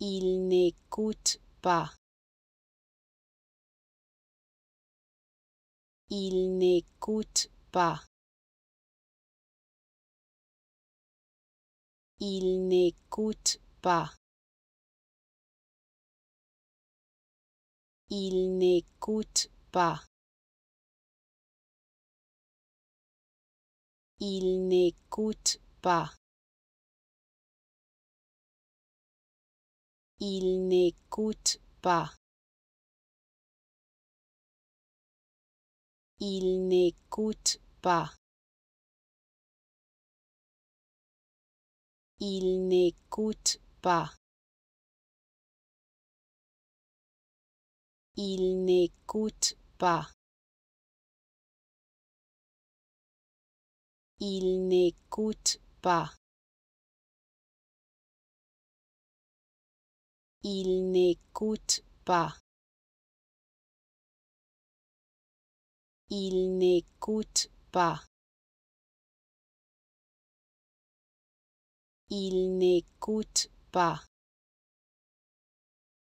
Il n'écoute pas. Il n'écoute pas. Il n'écoute pas. Il n'écoute pas. Il n'écoute pas. Il n'écoute pas. Il n'écoute pas. Il n'écoute pas. Il n'écoute pas. Il n'écoute pas. Il n'écoute pas. Il n'écoute pas. Il n'écoute pas.